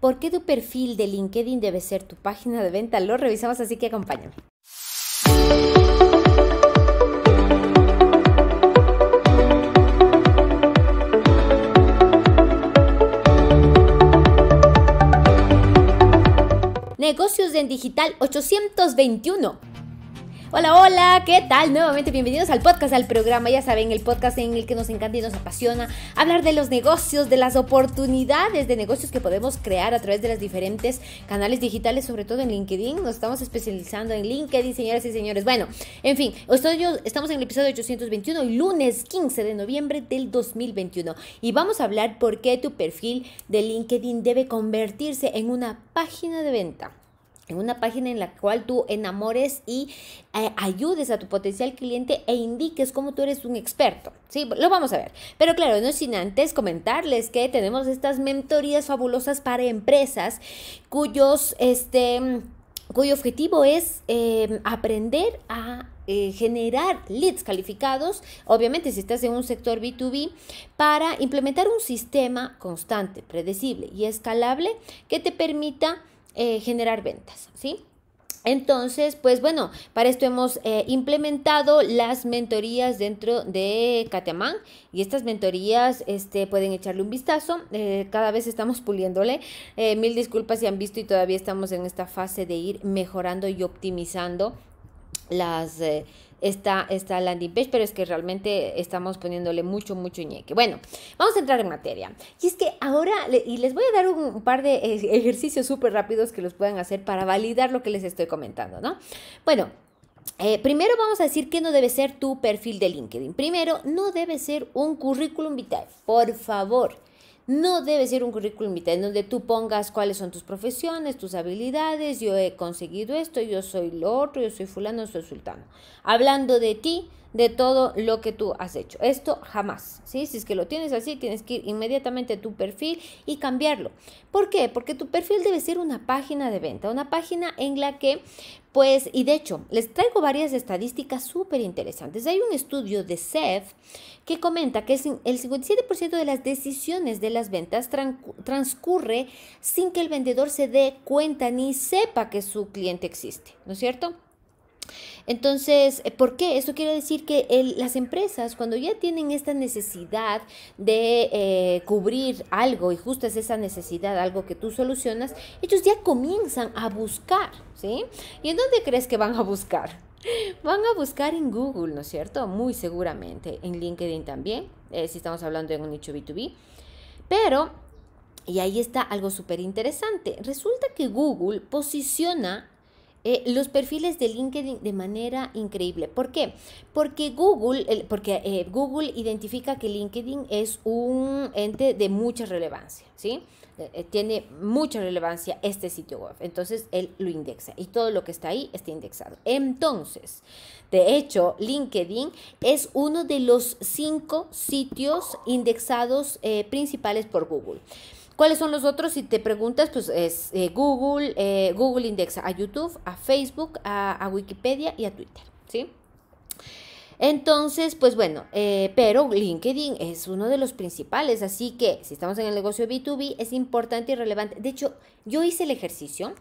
¿Por qué tu perfil de LinkedIn debe ser tu página de venta? Lo revisamos, así que acompáñame. Negocios en Digital 821. Hola, hola, ¿qué tal? Nuevamente bienvenidos al podcast, al programa, ya saben, el podcast en el que nos encanta y nos apasiona hablar de los negocios, de las oportunidades de negocios que podemos crear a través de los diferentes canales digitales, sobre todo en LinkedIn. Nos estamos especializando en LinkedIn, señoras y señores. Bueno, en fin, estamos en el episodio 821, lunes 15 de noviembre del 2021 y vamos a hablar por qué tu perfil de LinkedIn debe convertirse en una página de venta en una página en la cual tú enamores y eh, ayudes a tu potencial cliente e indiques cómo tú eres un experto. Sí, lo vamos a ver. Pero claro, no sin antes comentarles que tenemos estas mentorías fabulosas para empresas cuyos, este, cuyo objetivo es em, aprender a eh, generar leads calificados, obviamente si estás en un sector B2B, para implementar un sistema constante, predecible y escalable que te permita eh, generar ventas, ¿sí? Entonces, pues bueno, para esto hemos eh, implementado las mentorías dentro de Katamán y estas mentorías este, pueden echarle un vistazo. Eh, cada vez estamos puliéndole. mil disculpas si han visto y todavía estamos en esta fase de ir mejorando y optimizando las... Eh, esta, landing page, pero es que realmente estamos poniéndole mucho, mucho ñeque. Bueno, vamos a entrar en materia. Y es que ahora, y les voy a dar un, par de e, ejercicios súper rápidos que los puedan hacer para validar lo que les estoy comentando, ¿no? Bueno, eh, primero vamos a decir que no debe ser tu perfil de LinkedIn. Primero, no debe ser un currículum vitae, por favor. No debe ser un currículum vitae en donde tú pongas cuáles son tus profesiones, tus habilidades, yo he conseguido esto, yo soy lo otro, yo soy fulano, yo soy sultano. Hablando de ti, de todo lo que tú has hecho. Esto jamás, ¿sí? Si es que lo tienes así, tienes que ir inmediatamente a tu perfil y cambiarlo. ¿Por qué? Porque tu perfil debe ser una página de venta, una página en la que pues, y de hecho, les traigo varias estadísticas súper interesantes. Hay un estudio de CEF que comenta que el 57% de las decisiones de las ventas transcurre sin que el vendedor se dé cuenta ni sepa que su cliente existe, ¿no es cierto? Entonces, eh, ¿por qué? Esto quiere decir que las empresas, cuando ya tienen esta necesidad de eh, cubrir algo, y justo es esa necesidad, algo que tú solucionas, ellos ya comienzan a buscar, ¿sí? ¿Y en dónde crees que van a buscar? Van a buscar en Google, ¿no es cierto? Muy seguramente, en LinkedIn también, eh, si estamos hablando de un nicho B2B. Pero, y ahí está algo súper interesante, resulta que Google posiciona eh, los perfiles de LinkedIn de manera increíble. ¿Por qué? Porque Google, porque eh, Google identifica que LinkedIn es un ente de mucha relevancia, ¿sí? Eh, tiene mucha relevancia este sitio web. Entonces, él lo indexa y todo lo que está ahí está indexado. Entonces, de hecho, LinkedIn es uno de los cinco sitios indexados principales por Google. ¿Cuáles son los otros? Si te preguntas, pues es eh, Google, eh, Google indexa a YouTube, a Facebook, a, Wikipedia y a Twitter, ¿sí? Entonces, pues bueno, eh, pero LinkedIn es uno de los principales, así que si estamos en el negocio B2B es importante y relevante. De hecho, yo hice el ejercicio,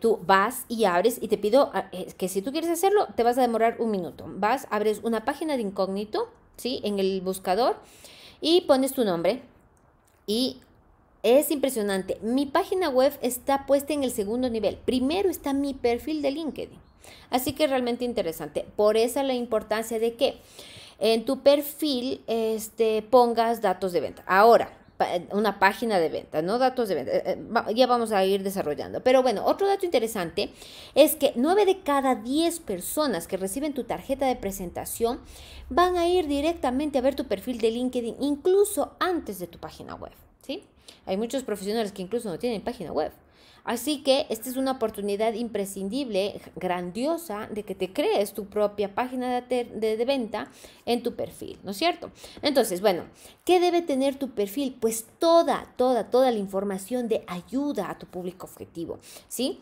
tú vas y abres y te pido ah, que si tú quieres hacerlo, te vas a demorar un minuto. Vas, abres una página de incógnito, ¿sí? En el buscador y pones tu nombre y es impresionante. Mi página web está puesta en el segundo nivel. Primero está mi perfil de LinkedIn. Así que realmente interesante. Por esa la importancia de que en tu perfil este, pongas datos de venta. Ahora, una página de venta, no datos de venta. Eh, eh, ya vamos a ir desarrollando. Pero bueno, otro dato interesante es que 9 de cada 10 personas que reciben tu tarjeta de presentación van a ir directamente a ver tu perfil de LinkedIn, incluso antes de tu página web. ¿sí? Hay muchos profesionales que incluso no tienen página web. Así que esta es una oportunidad imprescindible, grandiosa, de que te crees tu propia página de, venta en tu perfil, ¿no es cierto? Entonces, bueno, ¿qué debe tener tu perfil? Pues toda, toda, toda la información de ayuda a tu público objetivo, ¿sí?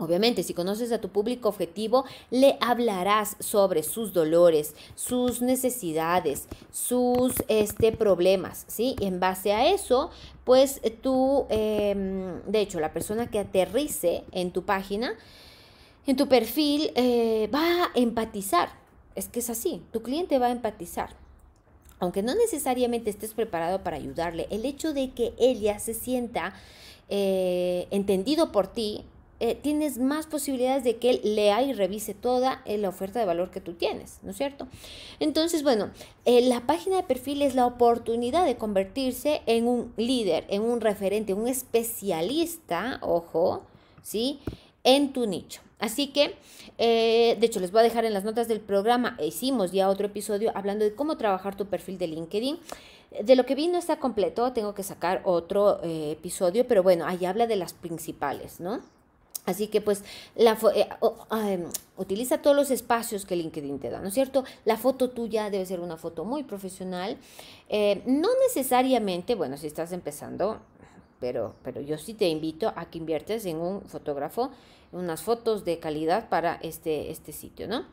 Obviamente, si conoces a tu público objetivo, le hablarás sobre sus dolores, sus necesidades, sus este, problemas, ¿sí? Y en base a eso, pues tú, em, de hecho, la persona que aterrice en tu página, en tu perfil, eh, va a empatizar. Es que es así, tu cliente va a empatizar. Aunque no necesariamente estés preparado para ayudarle, el hecho de que ella se sienta eh, entendido por ti, eh, tienes más posibilidades de que él lea y revise toda eh, la oferta de valor que tú tienes, ¿no es cierto? Entonces, bueno, eh, la página de perfil es la oportunidad de convertirse en un líder, en un referente, un especialista, ojo, ¿sí? En tu nicho. Así que, de hecho, les voy a dejar en las notas del programa, hicimos ya otro episodio hablando de cómo trabajar tu perfil de LinkedIn. De lo que vi no está completo, tengo que sacar otro episodio, pero bueno, ahí habla de las principales, ¿no? Así que pues eh, em, utiliza todos los espacios que LinkedIn te da, ¿no es cierto? La foto tuya debe ser una foto muy profesional. Eh, no necesariamente, bueno, si estás empezando, pero, pero yo sí te invito a que inviertes en un fotógrafo, unas fotos de calidad para este, este sitio, ¿no?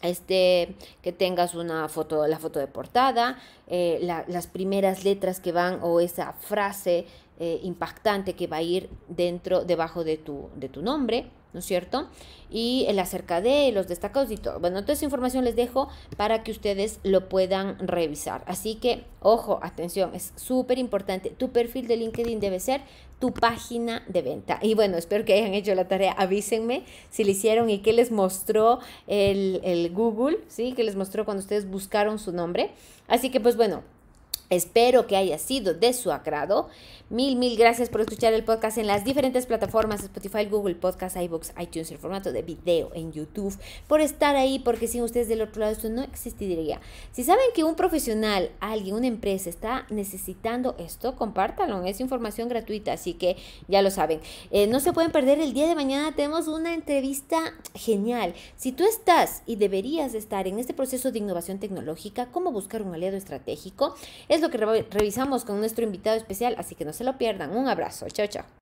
este, que tengas una foto, la foto de portada, eh, las primeras letras que van o esa frase eh, impactante que va a ir dentro, debajo de tu, de tu nombre, ¿no es cierto? Y el acerca de los destacados y todo. Bueno, toda esa información les dejo para que ustedes lo puedan revisar. Así que, ojo, atención, es súper importante. Tu perfil de LinkedIn debe ser tu página de venta. Y bueno, espero que hayan hecho la tarea. Avísenme si lo hicieron y qué les mostró el, el Google, ¿sí? Que les mostró cuando ustedes buscaron su nombre. Así que, pues bueno. Espero que haya sido de su agrado. Mil, mil gracias por escuchar el podcast en las diferentes plataformas, Spotify, Google Podcast, iBooks, iTunes, el formato de video en YouTube, por estar ahí, porque sin ustedes del otro lado esto no existiría. Si saben que un profesional, alguien, una empresa está necesitando esto, compártanlo, es información gratuita, así que ya lo saben. Eh, no se pueden perder, el día de mañana tenemos una entrevista genial. Si tú estás y deberías estar en este proceso de innovación tecnológica, cómo buscar un aliado estratégico, es lo que revisamos con nuestro invitado especial, así que no se lo pierdan. Un abrazo. Chao, chao.